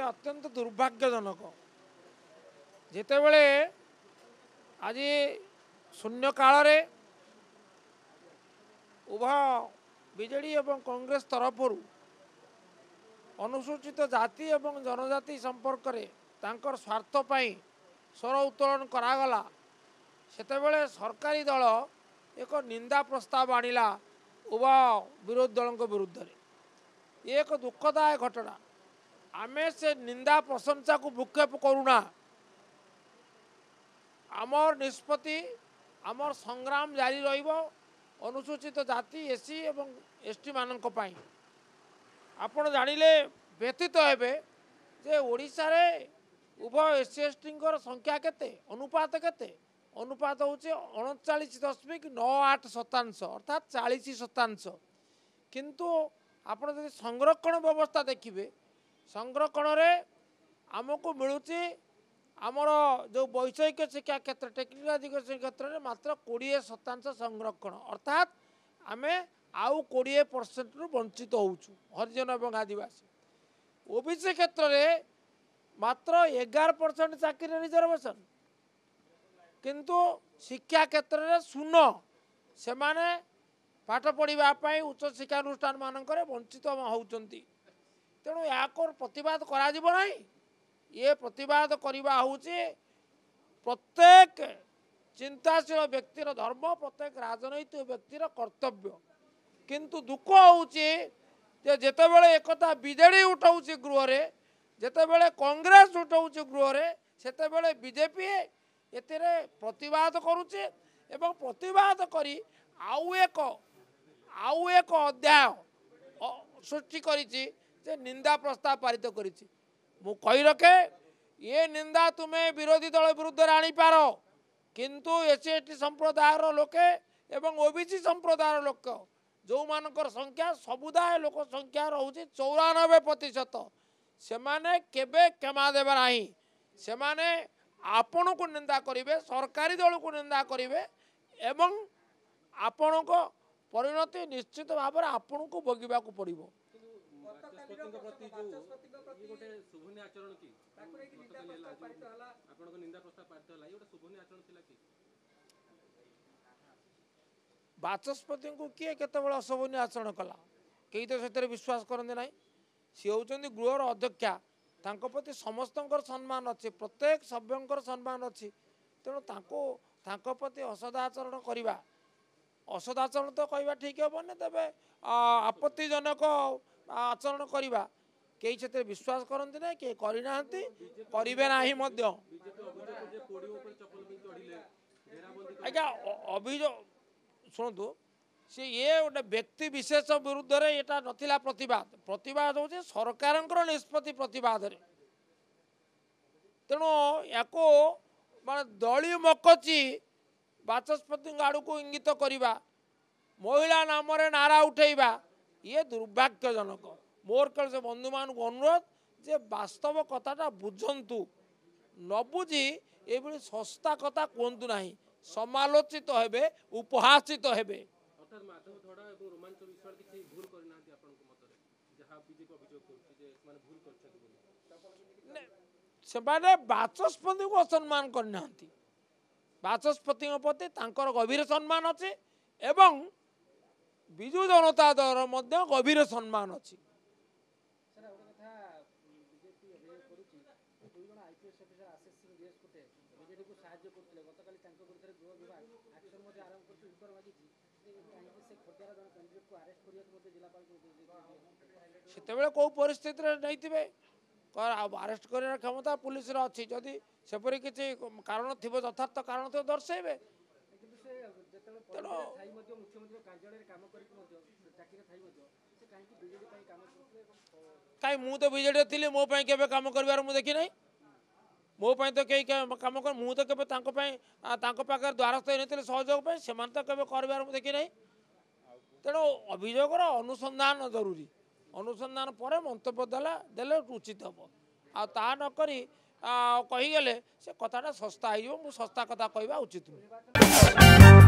ଅତ୍ୟନ୍ତ ଦୁର୍ଭାଗ୍ୟଜନକ ଯେତେବେଳେ ଆଜି ଶୂନ୍ୟକାଳରେ ଉଭୟ ବିଜେଡ଼ି ଏବଂ କଂଗ୍ରେସ ତରଫରୁ ଅନୁସୂଚିତ ଜାତି ଏବଂ ଜନଜାତି ସମ୍ପର୍କରେ ତାଙ୍କର ସ୍ୱାର୍ଥ ପାଇଁ ସ୍ୱର ଉତ୍ତୋଳନ କରାଗଲା ସେତେବେଳେ ସରକାରୀ ଦଳ ଏକ ନିନ୍ଦା ପ୍ରସ୍ତାବ ଆଣିଲା ଉଭୟ ବିରୋଧୀ ଦଳଙ୍କ ବିରୁଦ୍ଧରେ ଇଏ ଏକ ଦୁଃଖଦାୟ ଘଟଣା ଆମେ ସେ ନିନ୍ଦା ପ୍ରଶଂସାକୁ ଭୂକ୍ଷେପ କରୁନା ଆମର ନିଷ୍ପତ୍ତି ଆମର ସଂଗ୍ରାମ ଜାରି ରହିବ ଅନୁସୂଚିତ ଜାତି ଏସ୍ ସି ଏବଂ ଏସ୍ ଟି ମାନଙ୍କ ପାଇଁ ଆପଣ ଜାଣିଲେ ବ୍ୟତୀତ ହେବେ ଯେ ଓଡ଼ିଶାରେ ଉଭୟ ଏସ୍ ସି ଏସ୍ ଟିଙ୍କର ସଂଖ୍ୟା କେତେ ଅନୁପାତ କେତେ ଅନୁପାତ ହେଉଛି ଅଣଚାଳିଶ ଦଶମିକ ନଅ ଆଠ ଶତାଂଶ ଅର୍ଥାତ୍ ଚାଳିଶ ଶତାଂଶ କିନ୍ତୁ ଆପଣ ଯଦି ସଂରକ୍ଷଣ ବ୍ୟବସ୍ଥା ଦେଖିବେ ସଂରକ୍ଷଣରେ ଆମକୁ ମିଳୁଛି ଆମର ଯେଉଁ ବୈଷୟିକ ଶିକ୍ଷା କ୍ଷେତ୍ର ଟେକ୍ନିକାଲ କ୍ଷେତ୍ରରେ ମାତ୍ର କୋଡ଼ିଏ ଶତାଂଶ ସଂରକ୍ଷଣ ଅର୍ଥାତ୍ ଆମେ ଆଉ କୋଡ଼ିଏ ପରସେଣ୍ଟରୁ ବଞ୍ଚିତ ହେଉଛୁ ହରିଜନ ଏବଂ ଆଦିବାସୀ ଓ ବି ସି କ୍ଷେତ୍ରରେ ମାତ୍ର ଏଗାର ପରସେଣ୍ଟ ଚାକିରି ରିଜର୍ଭେସନ୍ କିନ୍ତୁ ଶିକ୍ଷା କ୍ଷେତ୍ରରେ ଶୂନ ସେମାନେ ପାଠ ପଢ଼ିବା ପାଇଁ ଉଚ୍ଚ ଶିକ୍ଷାନୁଷ୍ଠାନମାନଙ୍କରେ ବଞ୍ଚିତ ହେଉଛନ୍ତି ତେଣୁ ଏହାକୁ ପ୍ରତିବାଦ କରାଯିବ ନାହିଁ ଏ ପ୍ରତିବାଦ କରିବା ହେଉଛି ପ୍ରତ୍ୟେକ ଚିନ୍ତାଶୀଳ ବ୍ୟକ୍ତିର ଧର୍ମ ପ୍ରତ୍ୟେକ ରାଜନୈତିକ ବ୍ୟକ୍ତିର କର୍ତ୍ତବ୍ୟ କିନ୍ତୁ ଦୁଃଖ ହେଉଛି ଯେ ଯେତେବେଳେ ଏକଥା ବିଜେଡ଼ି ଉଠାଉଛି ଗୃହରେ ଯେତେବେଳେ କଂଗ୍ରେସ ଉଠାଉଛି ଗୃହରେ ସେତେବେଳେ ବିଜେପି ଏଥିରେ ପ୍ରତିବାଦ କରୁଛି ଏବଂ ପ୍ରତିବାଦ କରି ଆଉ ଏକ ଆଉ ଏକ ଅଧ୍ୟାୟ ସୃଷ୍ଟି କରିଛି ସେ ନିନ୍ଦା ପ୍ରସ୍ତାବ ପାରିତ କରିଛି ମୁଁ କହି ରଖେ ଏ ନିନ୍ଦା ତୁମେ ବିରୋଧୀ ଦଳ ବିରୁଦ୍ଧରେ ଆଣିପାର କିନ୍ତୁ ଏସ୍ ଟି ସମ୍ପ୍ରଦାୟର ଲୋକେ ଏବଂ ଓ ବି ସି ସମ୍ପ୍ରଦାୟର ଲୋକ ଯେଉଁମାନଙ୍କର ସଂଖ୍ୟା ସମୁଦାୟ ଲୋକ ସଂଖ୍ୟା ରହୁଛି ଚଉରାନବେ ପ୍ରତିଶତ ସେମାନେ କେବେ କ୍ଷମା ଦେବେ ନାହିଁ ସେମାନେ ଆପଣଙ୍କୁ ନିନ୍ଦା କରିବେ ସରକାରୀ ଦଳକୁ ନିନ୍ଦା କରିବେ ଏବଂ ଆପଣଙ୍କ ପରିଣତି ନିଶ୍ଚିତ ଭାବରେ ଆପଣଙ୍କୁ ଭୋଗିବାକୁ ପଡ଼ିବ ସଭାପତିଙ୍କ ପ୍ରତି ବାଚସ୍ପତିଙ୍କୁ କିଏ କେତେବେଳେ ଅଶୋଭନୀୟ ଆଚରଣ କଲା କେହି ତ ସେଥିରେ ବିଶ୍ୱାସ କରନ୍ତି ନାହିଁ ସିଏ ହେଉଛନ୍ତି ଗୃହର ଅଧ୍ୟକ୍ଷା ତାଙ୍କ ପ୍ରତି ସମସ୍ତଙ୍କର ସମ୍ମାନ ଅଛି ପ୍ରତ୍ୟେକ ସଭ୍ୟଙ୍କର ସମ୍ମାନ ଅଛି ତେଣୁ ତାଙ୍କୁ ତାଙ୍କ ପ୍ରତି ଆଚରଣ କରିବା ଅସଦାଚରଣ ତ କହିବା ଠିକ୍ ହେବନି ତେବେ ଆପତ୍ତିଜନକ ତା ଆଚରଣ କରିବା କେହି ସେଥିରେ ବିଶ୍ୱାସ କରନ୍ତି ନାହିଁ କେହି କରିନାହାନ୍ତି କରିବେ ନାହିଁ ମଧ୍ୟ ଆଜ୍ଞା ଅଭିଯୋଗ ଶୁଣନ୍ତୁ ସେ ଇଏ ଗୋଟେ ବ୍ୟକ୍ତି ବିଶେଷ ବିରୁଦ୍ଧରେ ଏଇଟା ନଥିଲା ପ୍ରତିବାଦ ପ୍ରତିବାଦ ହେଉଛି ସରକାରଙ୍କର ନିଷ୍ପତ୍ତି ପ୍ରତିବାଦରେ ତେଣୁ ୟାକୁ ମାନେ ଦଳୀୟ ମକଚି ବାଚସ୍ପତିଙ୍କ ଆଡ଼କୁ ଇଙ୍ଗିତ କରିବା ମହିଳା ନାମରେ ନାରା ଉଠେଇବା ইয়ে দুর্ভাগ্যজনক মোর কাছে ସେ ବନ୍ଧୁମାନଙ୍କୁ ଅନୁରୋଧ ଯେ ବାସ୍ତବ କଥାଟା ବୁଝନ୍ତୁ ନ ବୁଝି ଏଭଳି ଶସ୍ତା କଥା କୁହନ୍ତୁ ନାହିଁ ସମାଲୋଚିତ ହେବେ ଉପହାସିତ ହେବେ ସେମାନେ ବାଚସ୍ପତିଙ୍କୁ ଅସମ୍ମାନ କରିନାହାନ୍ତି ବାଚସ୍ପତିଙ୍କ ପ୍ରତି ତାଙ୍କର ଗଭୀର ସମ୍ମାନ ଅଛି ଏବଂ ବିଜୁ ଜନତା ଦଳର ମଧ୍ୟ ଗଭୀର ସମ୍ମାନ ଅଛି ସେତେବେଳେ କୋଉ ପରିସ୍ଥିତିରେ ନେଇଥିବେ ଆରେଷ୍ଟ କରିବାର କ୍ଷମତା ପୋଲିସର ଅଛି ଯଦି ସେପରି କିଛି କାରଣ ଥିବ ଯଥାର୍ଥ କାରଣ ଥିବ ଦର୍ଶେଇବେ ତେଣୁ କାହିଁ ମୁଁ ତ ବିଜେଡ଼ିରେ ଥିଲି ମୋ ପାଇଁ କେବେ କାମ କରିବାର ମୁଁ ଦେଖିନାହିଁ ମୋ ପାଇଁ ତ କେହି କାମ କର ମୁଁ ତ କେବେ ତାଙ୍କ ପାଇଁ ତାଙ୍କ ପାଖରେ ଦ୍ୱାରସ୍ଥ ହେଇନଥିଲି ସହଯୋଗ ପାଇଁ ସେମାନେ ତ କେବେ କରିବାର ମୁଁ ଦେଖିନାହିଁ ତେଣୁ ଅଭିଯୋଗର ଅନୁସନ୍ଧାନ ଜରୁରୀ ଅନୁସନ୍ଧାନ ପରେ ମନ୍ତବ୍ୟ ଦେଲା ଦେଲେ ଉଚିତ ହେବ ଆଉ ତାହା ନକରି କହିଗଲେ ସେ କଥାଟା ଶସ୍ତା ହେଇଯିବ ମୁଁ ଶସ୍ତା କଥା କହିବା ଉଚିତ ନୁହେଁ